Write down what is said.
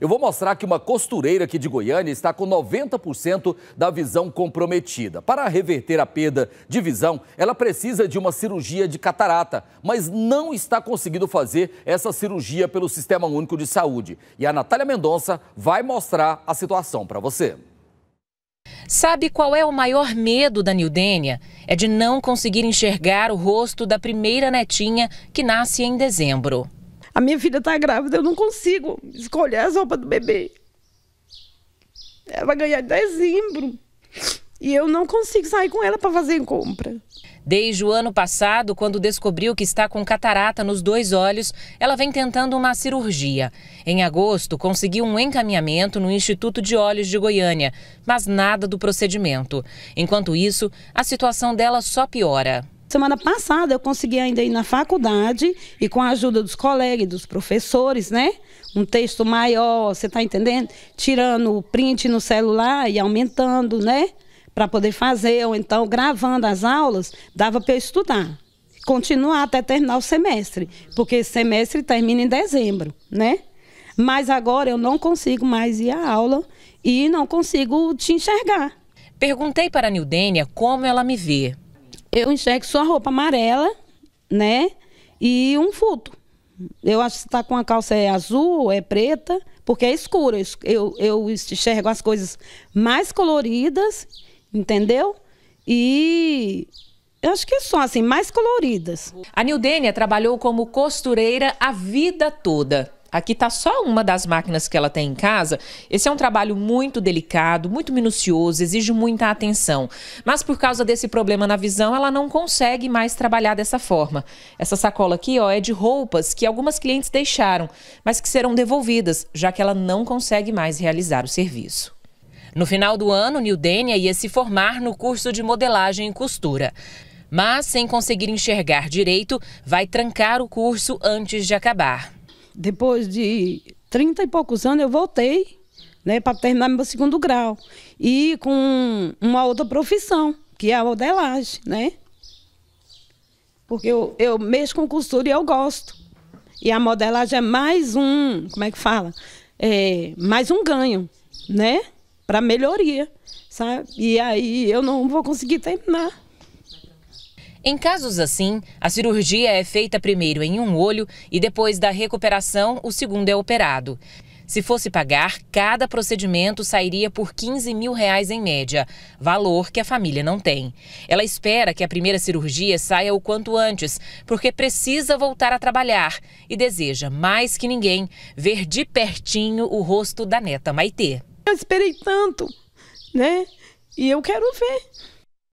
Eu vou mostrar que uma costureira aqui de Goiânia está com 90% da visão comprometida. Para reverter a perda de visão, ela precisa de uma cirurgia de catarata, mas não está conseguindo fazer essa cirurgia pelo Sistema Único de Saúde. E a Natália Mendonça vai mostrar a situação para você. Sabe qual é o maior medo da Nildênia? É de não conseguir enxergar o rosto da primeira netinha que nasce em dezembro. A minha filha está grávida, eu não consigo escolher as roupas do bebê. Ela vai ganhar dezembro. E eu não consigo sair com ela para fazer compra. Desde o ano passado, quando descobriu que está com catarata nos dois olhos, ela vem tentando uma cirurgia. Em agosto, conseguiu um encaminhamento no Instituto de Olhos de Goiânia, mas nada do procedimento. Enquanto isso, a situação dela só piora. Semana passada eu consegui ainda ir na faculdade e com a ajuda dos colegas e dos professores, né? Um texto maior, você está entendendo? Tirando o print no celular e aumentando, né? Para poder fazer, ou então gravando as aulas, dava para eu estudar. Continuar até terminar o semestre, porque esse semestre termina em dezembro, né? Mas agora eu não consigo mais ir à aula e não consigo te enxergar. Perguntei para a Nildênia como ela me vê, eu enxergo só a roupa amarela, né? E um futo. Eu acho que está com a calça é azul, é preta, porque é escura. Eu, eu enxergo as coisas mais coloridas, entendeu? E eu acho que são assim, mais coloridas. A Nildênia trabalhou como costureira a vida toda. Aqui está só uma das máquinas que ela tem em casa. Esse é um trabalho muito delicado, muito minucioso, exige muita atenção. Mas por causa desse problema na visão, ela não consegue mais trabalhar dessa forma. Essa sacola aqui ó, é de roupas que algumas clientes deixaram, mas que serão devolvidas, já que ela não consegue mais realizar o serviço. No final do ano, Nildênia ia se formar no curso de modelagem e costura mas sem conseguir enxergar direito, vai trancar o curso antes de acabar. Depois de 30 e poucos anos, eu voltei né, para terminar meu segundo grau. E com uma outra profissão, que é a modelagem, né? Porque eu, eu mexo com costura e eu gosto. E a modelagem é mais um, como é que fala? É, mais um ganho, né? Para melhoria, sabe? E aí eu não vou conseguir terminar. Em casos assim, a cirurgia é feita primeiro em um olho e depois da recuperação, o segundo é operado. Se fosse pagar, cada procedimento sairia por 15 mil reais em média, valor que a família não tem. Ela espera que a primeira cirurgia saia o quanto antes, porque precisa voltar a trabalhar e deseja, mais que ninguém, ver de pertinho o rosto da neta Maitê. Eu esperei tanto, né? E eu quero ver.